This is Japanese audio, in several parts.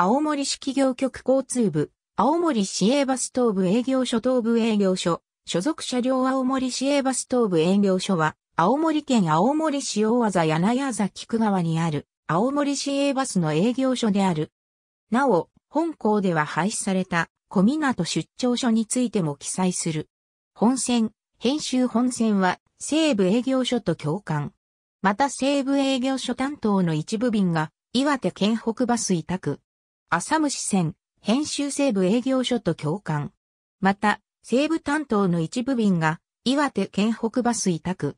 青森市企業局交通部、青森市営バス東部営業所東部営業所、所属車両青森市営バス東部営業所は、青森県青森市大和柳屋崎区川にある、青森市営バスの営業所である。なお、本校では廃止された、小湊出張所についても記載する。本線、編集本線は、西部営業所と共感。また西部営業所担当の一部便が、岩手県北バス委託、浅虫線、編集西部営業所と共感。また、西部担当の一部便が、岩手県北バス委託。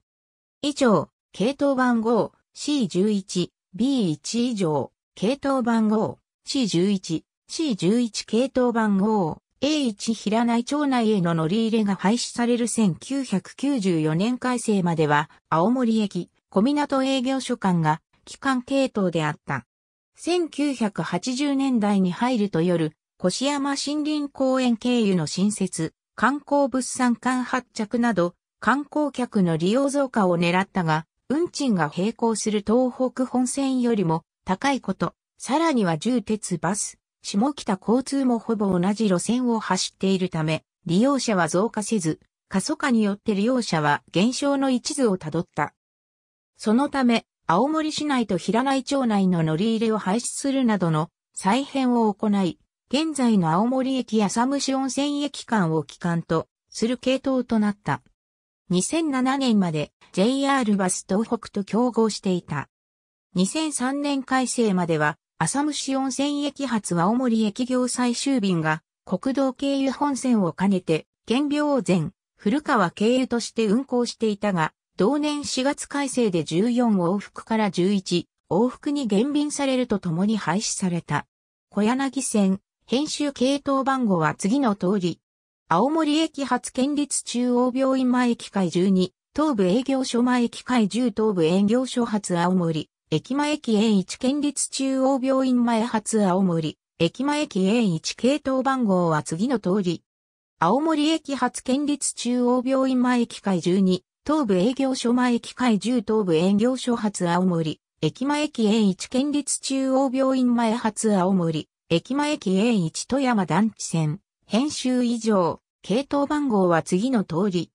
以上、系統番号 C11、B1 以上、系統番号 C11、C11 系統番号 A1 平内町内への乗り入れが廃止される1994年改正までは、青森駅、小港営業所間が、機関系統であった。1980年代に入ると夜、越山森林公園経由の新設、観光物産館発着など、観光客の利用増加を狙ったが、運賃が並行する東北本線よりも高いこと、さらには重鉄バス、下北交通もほぼ同じ路線を走っているため、利用者は増加せず、過疎化によって利用者は減少の一途をたどった。そのため、青森市内と平内町内の乗り入れを廃止するなどの再編を行い、現在の青森駅や浅虫温泉駅間を機関とする系統となった。2007年まで JR バス東北と競合していた。2003年改正までは浅虫温泉駅発は青森駅業最終便が国道経由本線を兼ねて、県病前、古川経由として運行していたが、同年4月改正で14往復から11往復に減便されるとともに廃止された。小柳線、編集系統番号は次の通り。青森駅発県立中央病院前駅会12、東部営業所前駅会10東部営業所発青森、駅前駅 A1 県立中央病院前発青森、駅前駅 A1 系統番号は次の通り。青森駅発県立中央病院前駅会12、東武営業所前駅会10東武営業所発青森、駅前駅 A1 県立中央病院前発青森、駅前駅 A1 富山団地線、編集以上、系統番号は次の通り。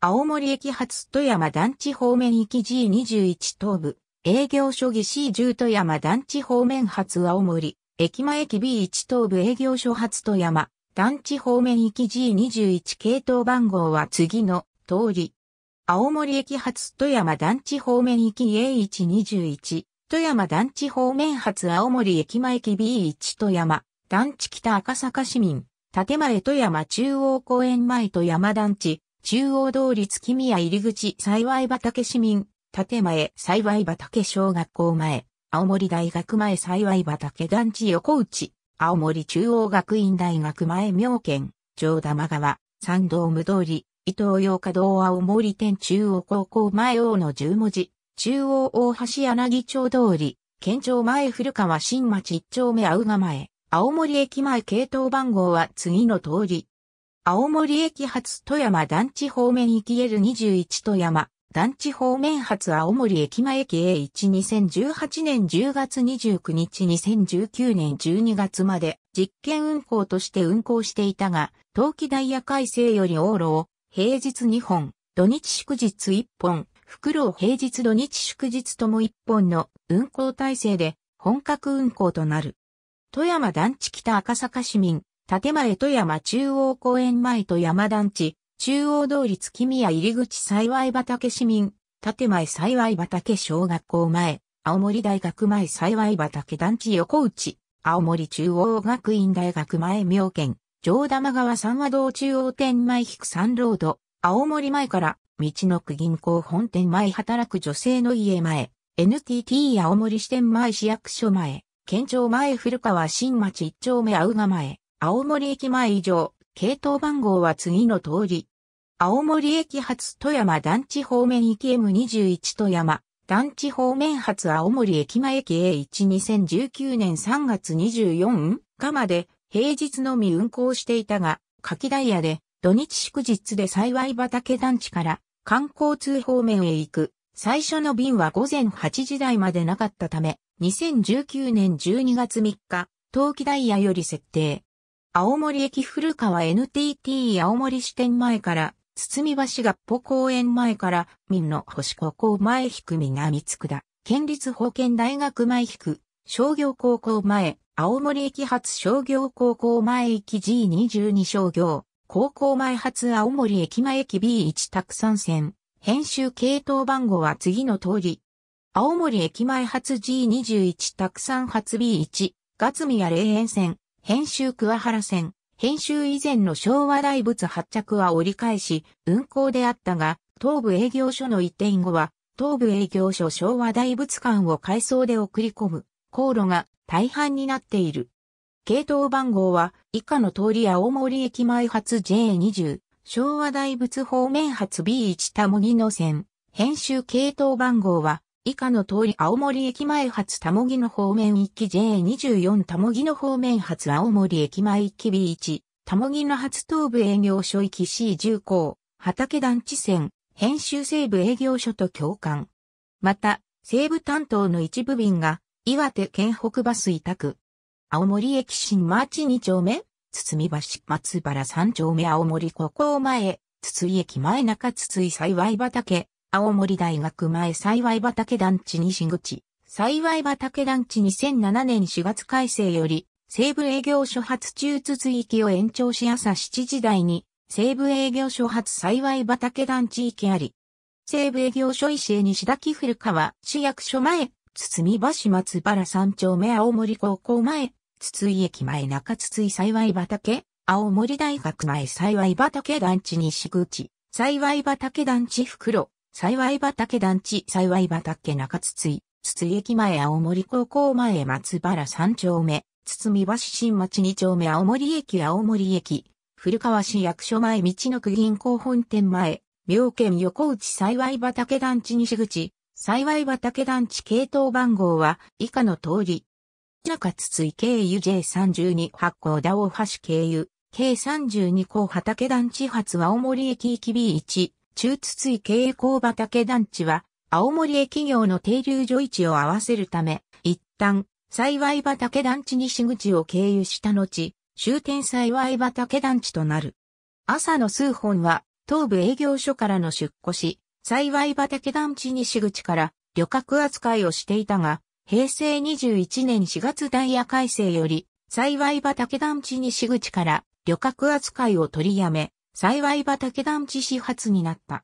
青森駅発富山団地方面行き G21 東部、営業所技 C10 富山団地方面発青森、駅前駅 B1 東部営業所発富山、団地方面行き G21 系統番号は次の通り。青森駅発富山団地方面行き A121、富山団地方面発青森駅前駅 B1 富山、団地北赤坂市民、建前富山中央公園前富山団地、中央通り月宮入口幸畑市民、建前幸畑小学校前、青森大学前幸畑団地横内、青森中央学院大学前妙見、上玉川、山道無通り、伊東洋華道青森店中央高校前王の十文字、中央大橋柳町通り、県庁前古川新町一丁目青ヶ前、青森駅前系統番号は次の通り。青森駅発富山団地方面行き L21 富山、団地方面発青森駅前駅 A12018 年10月29日2019年12月まで実験運行として運行していたが、冬季ダイヤ改正より往路を平日2本、土日祝日1本、袋を平日土日祝日とも1本の運行体制で本格運行となる。富山団地北赤坂市民、建前富山中央公園前と山団地、中央通り月宮入口幸畑市民、建前幸畑小学校前、青森大学前幸畑団地横内、青森中央学院大学前妙見、上玉川三和道中央店前引く三ロード、青森前から、道の区銀行本店前働く女性の家前、NTT 青森支店前市役所前、県庁前古川新町一丁目青ヶ前、青森駅前以上、系統番号は次の通り。青森駅発富山団地方面行き M21 富山、団地方面発青森駅前駅 A1 2019年3月24日まで、平日のみ運行していたが、柿ダイヤで土日祝日で幸い畑団地から観光通方面へ行く最初の便は午前8時台までなかったため、2019年12月3日、冬季ダイヤより設定。青森駅古川 NTT 青森支店前から、堤橋合歩公園前から、民の星高校前引く南津田、県立保健大学前引く、商業高校前、青森駅発商業高校前駅 G22 商業、高校前発青森駅前駅 B1 拓山線、編集系統番号は次の通り。青森駅前発 G21 拓山発 B1、ガツミヤ霊園線、編集桑原線、編集以前の昭和大仏発着は折り返し、運行であったが、東部営業所の移転後は、東部営業所昭和大仏館を改装で送り込む。航路が大半になっている。系統番号は以下の通り青森駅前発 J20、昭和大仏方面発 B1 たもぎの線。編集系統番号は以下の通り青森駅前発たもぎの方面1機 J24 たもぎの方面発青森駅前1機 B1、たもぎの発東部営業所き C10 港、畑団地線、編集西部営業所と共感。また、西部担当の一部便が岩手県北バス委託。青森駅新町2丁目、堤橋松原3丁目青森高校前、筒井駅前中筒井幸畑、青森大学前幸畑団地西口、幸畑団地2007年4月改正より、西部営業所発中筒井駅を延長し朝7時台に、西部営業所発幸畑団地域あり、西部営業所石師西田木古川市役所前、堤橋松原三丁目青森高校前、筒井駅前中筒井幸い畑、青森大学前幸い畑団地西口、幸い畑団地袋、幸い畑団地幸い畑中筒井、筒井駅前青森高校前松原三丁目、堤橋新町二丁目青森駅青森駅、古川市役所前道の区銀行本店前、妙見横内幸い畑団地西口、幸い畑団地系統番号は以下の通り。中津津井経由 J32 発行田大橋経由、計32校畑団地発は青森駅行き B1、中津津井経由校畑団地は、青森駅業の停留所位置を合わせるため、一旦、幸い畑団地西口を経由した後、終点幸い畑団地となる。朝の数本は、東部営業所からの出庫し、幸い畑団地西口から旅客扱いをしていたが、平成21年4月ダイヤ改正より、幸い畑団地西口から旅客扱いを取りやめ、幸い畑団地始発になった。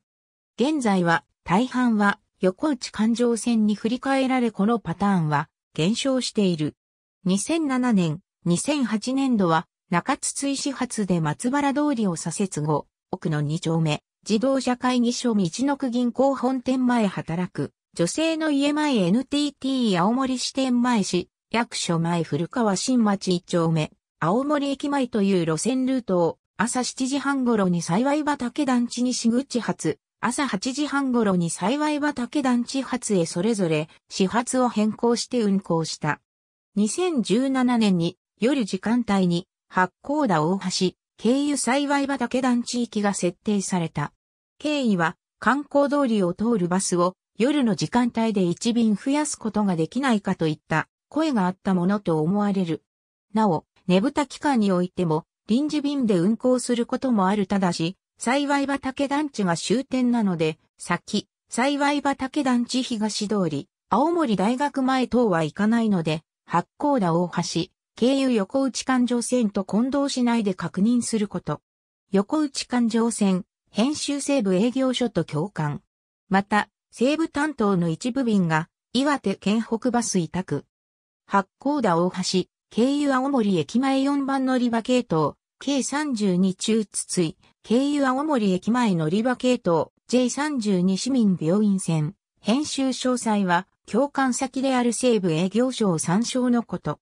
現在は、大半は横内環状線に振り替えられこのパターンは減少している。2007年、2008年度は中津追始発で松原通りを左折後、奥の2丁目、自動車会議所道の区銀行本店前働く、女性の家前 NTT 青森支店前市、役所前古川新町一丁目、青森駅前という路線ルートを、朝7時半頃に幸い畑団地西口発、朝8時半頃に幸い畑団地発へそれぞれ始発を変更して運行した。2017年に夜時間帯に八甲田大橋、経由幸い畑団地域が設定された。経緯は観光通りを通るバスを夜の時間帯で1便増やすことができないかといった声があったものと思われる。なお、ねぶた期間においても臨時便で運行することもあるただし、幸い畑団地が終点なので、先、幸い畑団地東通り、青森大学前等は行かないので、八甲田大橋、経由横内環状線と混同しないで確認すること。横内環状線、編集西部営業所と共感。また、西部担当の一部便が、岩手県北バス委託。八甲田大橋、経由青森駅前4番乗り場系統、計32中津井、経由青森駅前乗り場系統、J32 市民病院線。編集詳細は、共感先である西部営業所を参照のこと。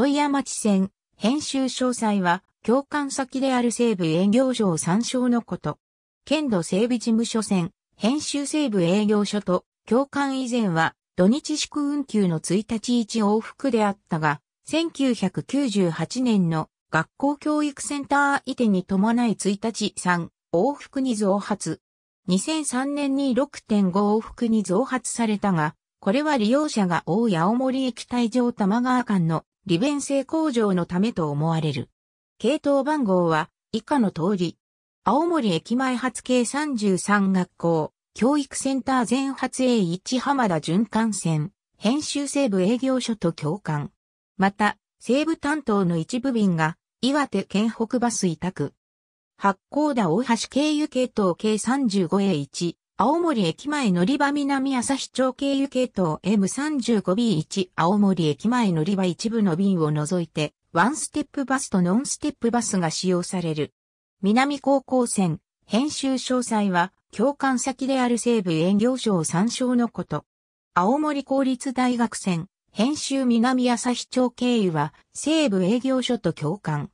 問屋町線、編集詳細は、共感先である西部営業所を参照のこと。県土整備事務所線、編集西部営業所と、共感以前は、土日祝運休の1日1往復であったが、1998年の学校教育センター移転に伴い1日3往復に増発。2003年に6.5往復に増発されたが、これは利用者が大谷大森駅対上玉川間の利便性向上のためと思われる。系統番号は以下の通り。青森駅前発系33学校、教育センター全発 A1 浜田循環線、編集西部営業所と共感。また、西部担当の一部便が、岩手県北バス委託。八甲田大橋経由系統計 35A1、青森駅前乗り場南朝日町経由系統 M35B1 青森駅前乗り場一部の便を除いて、ワンステップバスとノンステップバスが使用される。南高校線、編集詳細は、共感先である西部営業所を参照のこと。青森公立大学線、編集南朝日町経由は、西部営業所と共感。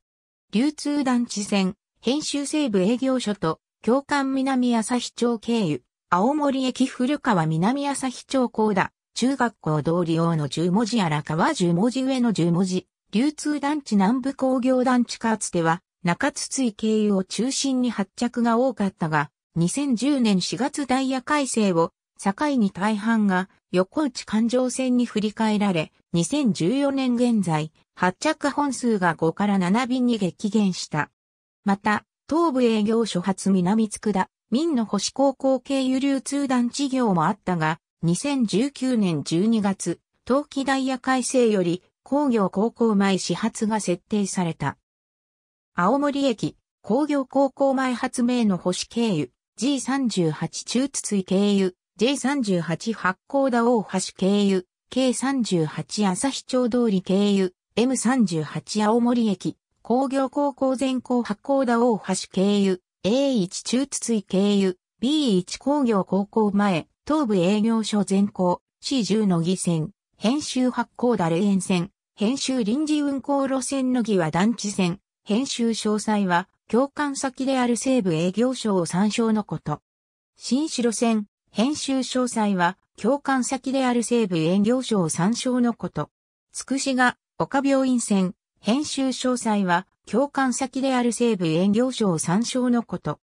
流通団地線、編集西部営業所と、共感南朝日町経由。青森駅古川南旭町高田、中学校同利用の十文字荒川十文字上の十文字、流通団地南部工業団地かつては、中津井経由を中心に発着が多かったが、2010年4月ダイヤ改正を境に大半が横内環状線に振り替えられ、2014年現在、発着本数が5から7便に激減した。また、東部営業所発南佃、民の保守高校経由流通団事業もあったが、2019年12月、冬季ダイヤ改正より工業高校前始発が設定された。青森駅、工業高校前発明の保守経由、G38 中津井経由、J38 八甲田大橋経由、K38 朝日町通り経由、M38 青森駅、工業高校前校八甲田大橋経由、A1 中筒井経由、B1 工業高校前、東部営業所全校、C10 の儀線、編集発行だる沿線、編集臨時運行路線の儀は団地線、編集詳細は、共感先である西部営業所を参照のこと。新城線、編集詳細は、共感先である西部営業所を参照のこと。つくしが、岡病院線、編集詳細は、共感先である西部営業省参照のこと。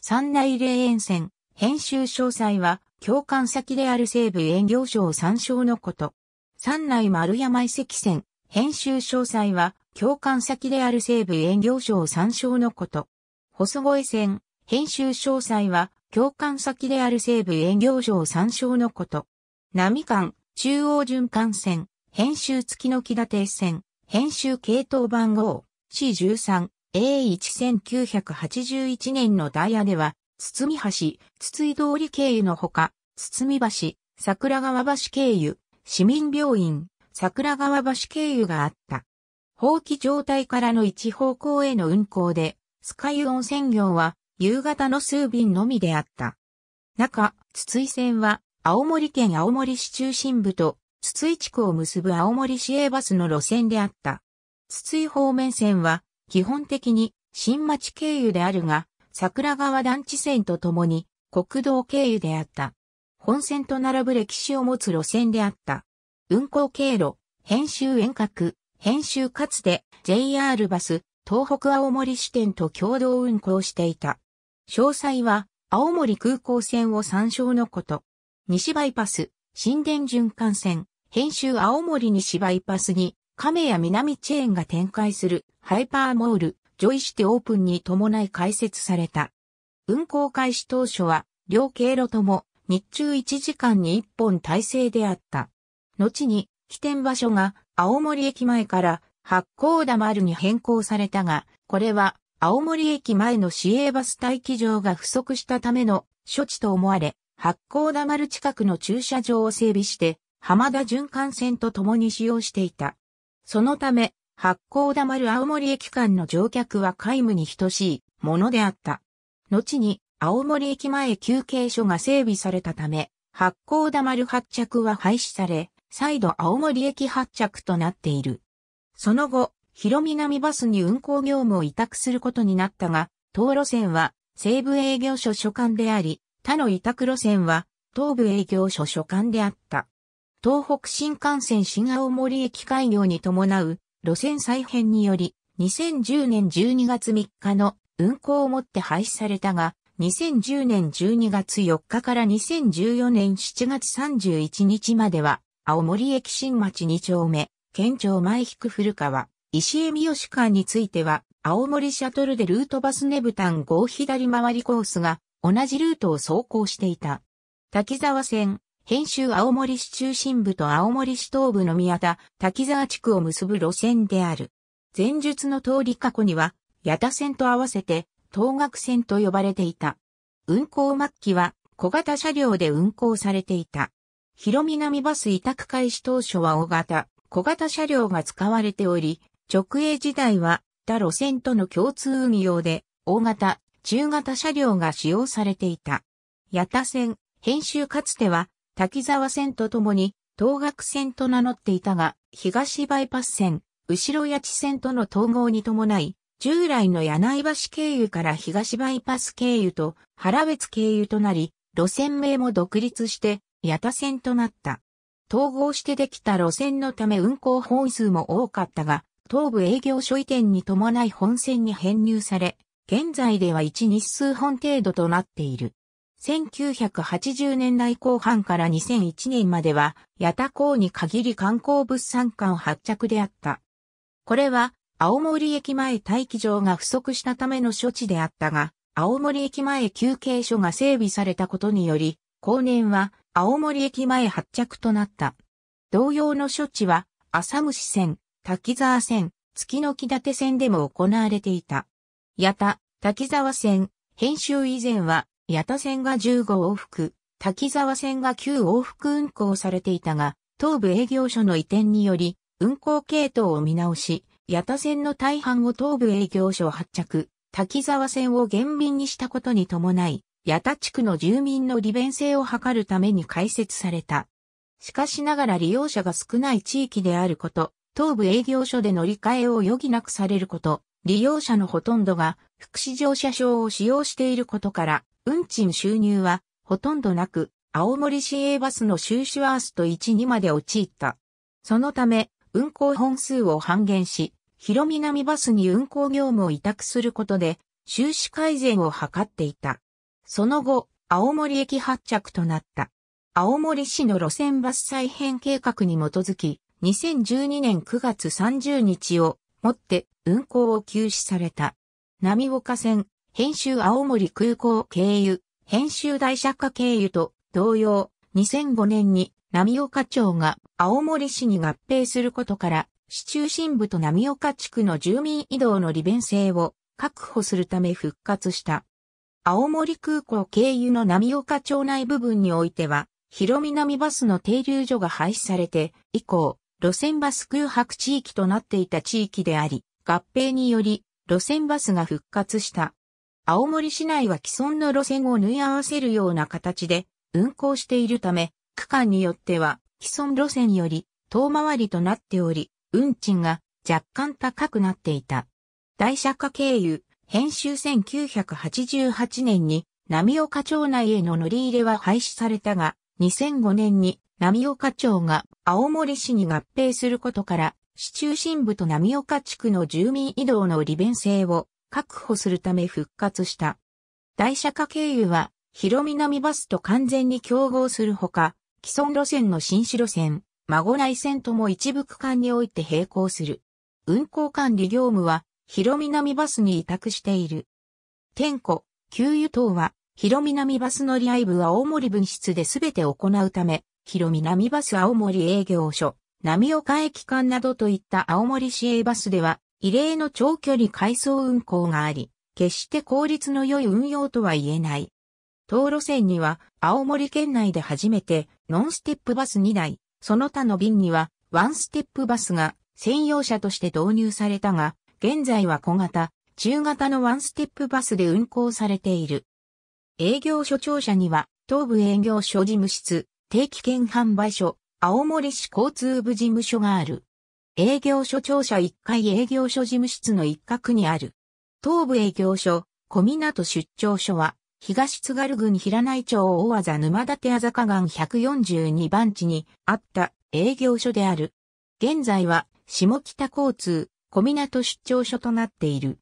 三内霊園線、編集詳細は、共感先である西部営業省参照のこと。三内丸山遺跡線、編集詳細は、共感先である西部営業省参照のこと。細越線、編集詳細は、共感先である西部営業省参照のこと。波間、中央循環線、編集月の木立線、編集系統番号。C13A1981 年のダイヤでは、堤橋、筒井通り経由のほか、堤橋、桜川橋経由、市民病院、桜川橋経由があった。放棄状態からの一方向への運行で、スカイ温泉業は夕方の数便のみであった。中、筒井線は青森県青森市中心部と筒井地区を結ぶ青森市営バスの路線であった。筒井方面線は、基本的に新町経由であるが、桜川団地線とともに国道経由であった。本線と並ぶ歴史を持つ路線であった。運行経路、編集遠隔、編集かつて JR バス、東北青森支店と共同運行していた。詳細は、青森空港線を参照のこと。西バイパス、新田循環線、編集青森西バイパスに亀や南チェーンが展開するハイパーモール、ジョイシテオープンに伴い開設された。運行開始当初は、両経路とも日中1時間に1本体制であった。後に、起点場所が青森駅前から八甲田丸に変更されたが、これは青森駅前の市営バス待機場が不足したための処置と思われ、八甲田丸近くの駐車場を整備して、浜田循環線と共に使用していた。そのため、八甲まる青森駅間の乗客は皆無に等しいものであった。後に、青森駅前休憩所が整備されたため、八甲まる発着は廃止され、再度青森駅発着となっている。その後、広南バスに運行業務を委託することになったが、当路線は西部営業所所管であり、他の委託路線は東部営業所所管であった。東北新幹線新青森駅開業に伴う路線再編により、2010年12月3日の運行をもって廃止されたが、2010年12月4日から2014年7月31日までは、青森駅新町2丁目、県庁前引く古川、石江三好間については、青森シャトルでルートバスネブタン号左回りコースが同じルートを走行していた。滝沢線、編集青森市中心部と青森市東部の宮田、滝沢地区を結ぶ路線である。前述の通り過去には、八田線と合わせて、東岳線と呼ばれていた。運行末期は、小型車両で運行されていた。広南バス委託開始当初は大型、小型車両が使われており、直営時代は、他路線との共通運用で、大型、中型車両が使用されていた。八田線、編集かつては、滝沢線とともに、東学線と名乗っていたが、東バイパス線、後ろ八千線との統合に伴い、従来の柳橋経由から東バイパス経由と原別経由となり、路線名も独立して、八田線となった。統合してできた路線のため運行本数も多かったが、東部営業所移転に伴い本線に編入され、現在では1日数本程度となっている。1980年代後半から2001年までは、八田港に限り観光物産館発着であった。これは、青森駅前待機場が不足したための処置であったが、青森駅前休憩所が整備されたことにより、後年は青森駅前発着となった。同様の処置は、浅虫線、滝沢線、月の木立線でも行われていた。やた、滝沢線、編集以前は八田線が15往復、滝沢線が9往復運行されていたが、東部営業所の移転により、運行系統を見直し、八田線の大半を東部営業所発着、滝沢線を減便にしたことに伴い、八田地区の住民の利便性を図るために開設された。しかしながら利用者が少ない地域であること、東部営業所で乗り換えを余儀なくされること、利用者のほとんどが福祉乗車証を使用していることから、運賃収入はほとんどなく、青森市営バスの収支ワースト1、2まで陥った。そのため、運行本数を半減し、広南バスに運行業務を委託することで、収支改善を図っていた。その後、青森駅発着となった。青森市の路線バス再編計画に基づき、2012年9月30日をもって運行を休止された。波岡線、編集青森空港経由、編集大社迦経由と同様、2005年に波岡町が青森市に合併することから、市中心部と波岡地区の住民移動の利便性を確保するため復活した。青森空港経由の波岡町内部分においては、広南バスの停留所が廃止されて、以降、路線バス空白地域となっていた地域であり、合併により、路線バスが復活した。青森市内は既存の路線を縫い合わせるような形で運行しているため、区間によっては既存路線より遠回りとなっており、運賃が若干高くなっていた。大釈迦経由、編集1988年に波岡町内への乗り入れは廃止されたが、2005年に波岡町が青森市に合併することから、市中心部と波岡地区の住民移動の利便性を確保するため復活した。大社化経由は、広南バスと完全に競合するほか、既存路線の新市路線、孫内線とも一部区間において並行する。運行管理業務は、広南バスに委託している。天舗、給油等は、広南バス乗り合い部は大森分室で全て行うため、広南バス青森営業所、波岡駅間などといった青森市営バスでは、異例の長距離回送運行があり、決して効率の良い運用とは言えない。道路線には青森県内で初めてノンステップバス2台、その他の便にはワンステップバスが専用車として導入されたが、現在は小型、中型のワンステップバスで運行されている。営業所庁舎には東部営業所事務室、定期券販売所、青森市交通部事務所がある。営業所庁舎1階営業所事務室の一角にある。東部営業所、小湊出張所は、東津軽郡平内町大技沼立あざか岩142番地にあった営業所である。現在は、下北交通、小湊出張所となっている。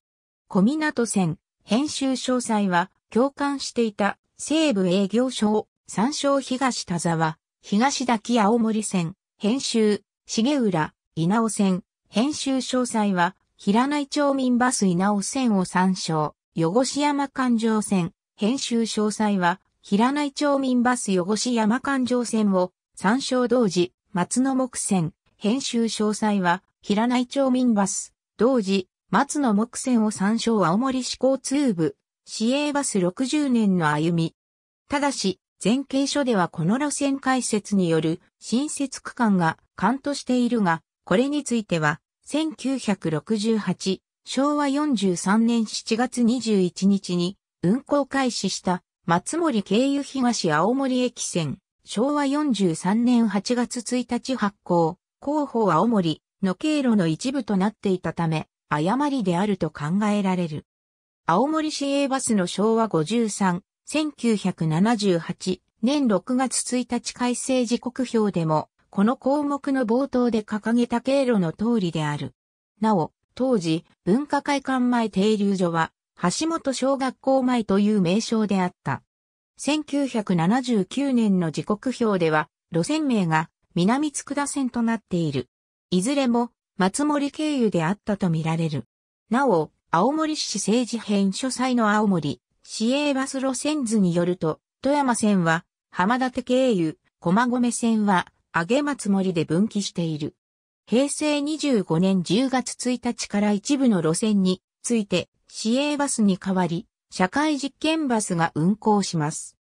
小湊線、編集詳細は、共感していた西部営業所を、参照東田沢、東滝青森線、編集、重浦、稲尾線、編集詳細は、平内町民バス稲尾線を参照。汚し山環状線、編集詳細は、平内町民バス汚し山環状線を参照同時、松の木線、編集詳細は、平内町民バス、同時、松の木線を参照青森市交通部、市営バス60年の歩み。ただし、前景書ではこの路線開設による新設区間が勘としているが、これについては、1968昭和43年7月21日に運行開始した松森経由東青森駅線昭和43年8月1日発行広報青森の経路の一部となっていたため誤りであると考えられる。青森市営バスの昭和53、1978年6月1日改正時刻表でもこの項目の冒頭で掲げた経路の通りである。なお、当時、文化会館前停留所は、橋本小学校前という名称であった。1979年の時刻表では、路線名が南佃線となっている。いずれも、松森経由であったとみられる。なお、青森市政治編書斎の青森、市営バス路線図によると、富山線は、浜立経由、駒込線は、上松森で分岐している。平成25年10月1日から一部の路線について市営バスに代わり、社会実験バスが運行します。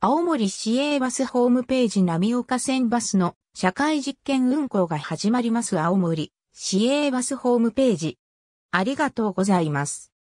青森市営バスホームページ波岡線バスの社会実験運行が始まります青森市営バスホームページ。ありがとうございます。